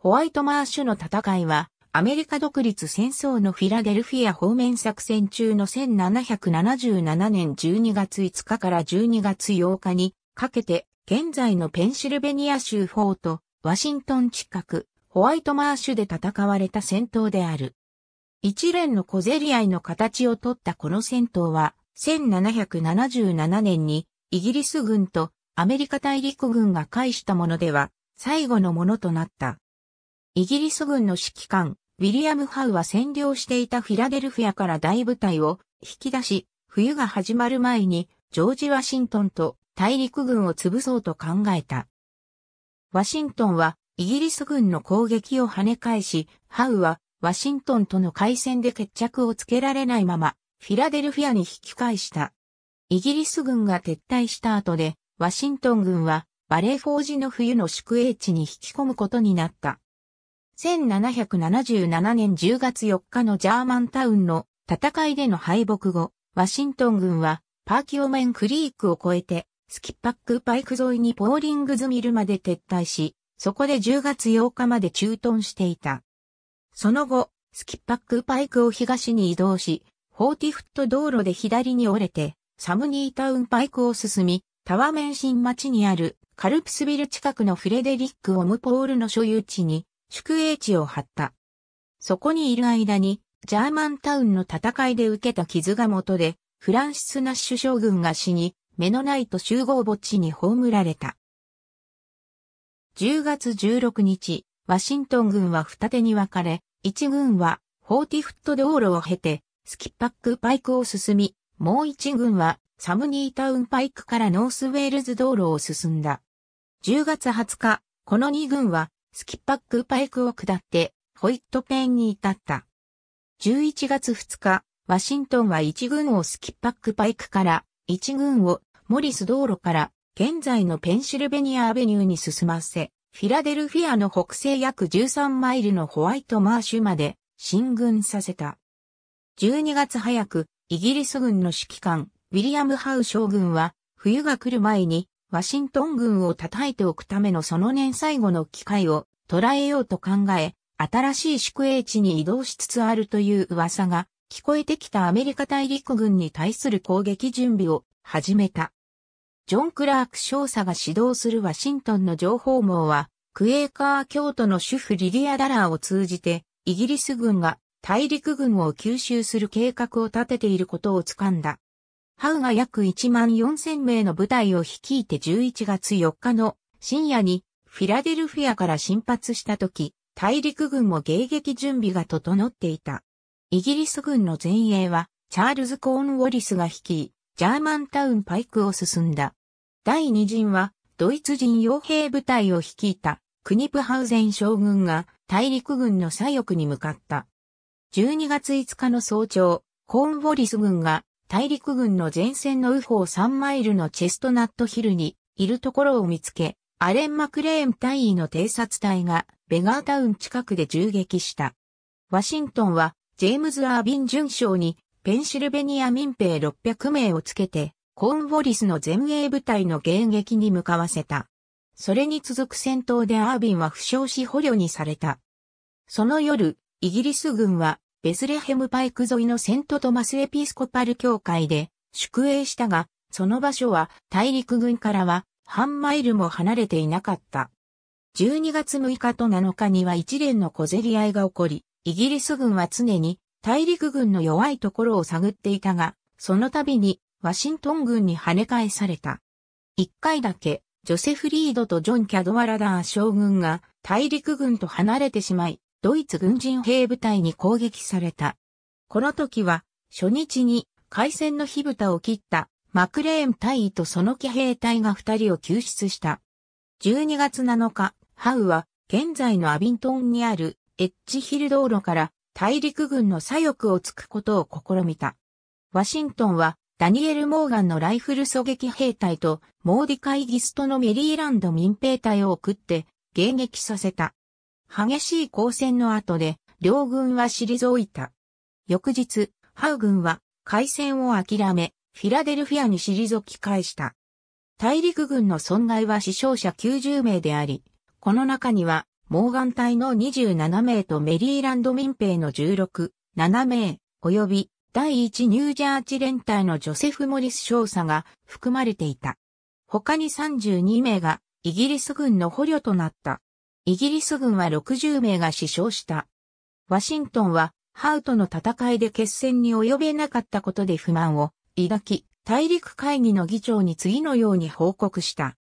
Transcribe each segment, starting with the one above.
ホワイトマーシュの戦いは、アメリカ独立戦争のフィラデルフィア方面作戦中の1777年12月5日から12月8日にかけて、現在のペンシルベニア州フォート、ワシントン近く、ホワイトマーシュで戦われた戦闘である。一連の小競り合いの形をとったこの戦闘は、1777年にイギリス軍とアメリカ大陸軍が介したものでは、最後のものとなった。イギリス軍の指揮官、ウィリアム・ハウは占領していたフィラデルフィアから大部隊を引き出し、冬が始まる前にジョージ・ワシントンと大陸軍を潰そうと考えた。ワシントンはイギリス軍の攻撃を跳ね返し、ハウはワシントンとの海戦で決着をつけられないまま、フィラデルフィアに引き返した。イギリス軍が撤退した後で、ワシントン軍はバレーフォージの冬の宿営地に引き込むことになった。1777年10月4日のジャーマンタウンの戦いでの敗北後、ワシントン軍はパーキオメンクリークを越えてスキッパックパイク沿いにポーリングズミルまで撤退し、そこで10月8日まで駐屯していた。その後、スキッパックパイクを東に移動し、フォーティフット道路で左に折れて、サムニータウンパイクを進み、タワメン新町にあるカルプスビル近くのフレデリック・オムポールの所有地に宿営地を張った。そこにいる間に、ジャーマンタウンの戦いで受けた傷が元で、フランシス・ナッシュ将軍が死に、メノナイト集合墓地に葬られた。10月16日、ワシントン軍は二手に分かれ、一軍は、ホーティフット道路を経て、スキッパックパイクを進み、もう一軍は、サムニータウンパイクからノースウェールズ道路を進んだ。10月20日、この二軍はスキッパックパイクを下って、ホイットペンに至った。11月2日、ワシントンは1軍をスキッパックパイクから、1軍をモリス道路から現在のペンシルベニアアベニューに進ませ、フィラデルフィアの北西約13マイルのホワイトマーシュまで進軍させた。12月早く、イギリス軍の指揮官、ウィリアム・ハウ将軍は、冬が来る前にワシントン軍を叩いておくためのその年最後の機会を捉えようと考え、新しい宿営地に移動しつつあるという噂が聞こえてきたアメリカ大陸軍に対する攻撃準備を始めた。ジョン・クラーク少佐が指導するワシントンの情報網は、クエーカー教徒の主婦リリア・ダラーを通じて、イギリス軍が大陸軍を吸収する計画を立てていることをつかんだ。ハウが約1万4000名の部隊を率いて11月4日の深夜にフィラデルフィアから進発した時、大陸軍も迎撃準備が整っていた。イギリス軍の前衛は、チャールズ・コーン・ウォリスが率い、ジャーマンタウンパイクを進んだ。第二陣は、ドイツ人傭兵部隊を率いた、クニプハウゼン将軍が、大陸軍の左翼に向かった。12月5日の早朝、コーン・ウォリス軍が、大陸軍の前線の右方3マイルのチェストナットヒルにいるところを見つけ、アレン・マクレーン大員の偵察隊がベガータウン近くで銃撃した。ワシントンはジェームズ・アービン巡将にペンシルベニア民兵600名をつけてコーンウォリスの前衛部隊の迎撃に向かわせた。それに続く戦闘でアービンは負傷し捕虜にされた。その夜、イギリス軍はベスレヘムパイク沿いのセントトマスエピスコパル教会で宿営したが、その場所は大陸軍からは半マイルも離れていなかった。12月6日と7日には一連の小競り合いが起こり、イギリス軍は常に大陸軍の弱いところを探っていたが、その度にワシントン軍に跳ね返された。一回だけ、ジョセフ・リードとジョン・キャドワラダー将軍が大陸軍と離れてしまい、ドイツ軍人兵部隊に攻撃された。この時は、初日に海戦の火蓋を切ったマクレーン隊尉とその騎兵隊が二人を救出した。12月7日、ハウは現在のアビントンにあるエッジヒル道路から大陸軍の左翼を突くことを試みた。ワシントンはダニエル・モーガンのライフル狙撃兵隊とモーディカイ・ギストのメリーランド民兵隊を送って迎撃させた。激しい交戦の後で、両軍は退いた。翌日、ハウ軍は、海戦を諦め、フィラデルフィアに退き返した。大陸軍の損害は死傷者90名であり、この中には、モーガン隊の27名とメリーランド民兵の16、7名、及び第1ニュージャージ連隊のジョセフ・モリス少佐が含まれていた。他に32名がイギリス軍の捕虜となった。イギリス軍は60名が死傷した。ワシントンは、ハウとの戦いで決戦に及べなかったことで不満を抱き、大陸会議の議長に次のように報告した。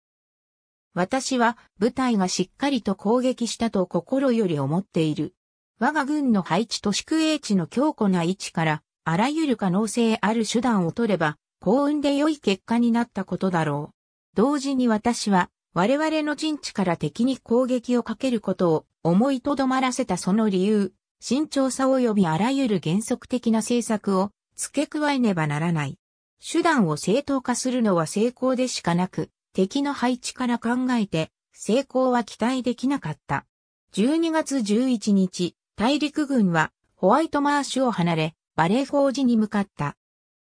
私は部隊がしっかりと攻撃したと心より思っている。我が軍の配置と宿営地の強固な位置から、あらゆる可能性ある手段を取れば、幸運で良い結果になったことだろう。同時に私は、我々の陣地から敵に攻撃をかけることを思いとどまらせたその理由、慎重さ及びあらゆる原則的な政策を付け加えねばならない。手段を正当化するのは成功でしかなく、敵の配置から考えて、成功は期待できなかった。12月11日、大陸軍はホワイトマーシュを離れ、バレーフォージに向かった。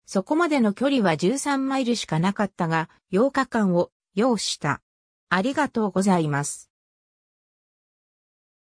そこまでの距離は13マイルしかなかったが、8日間を要した。ありがとうございます。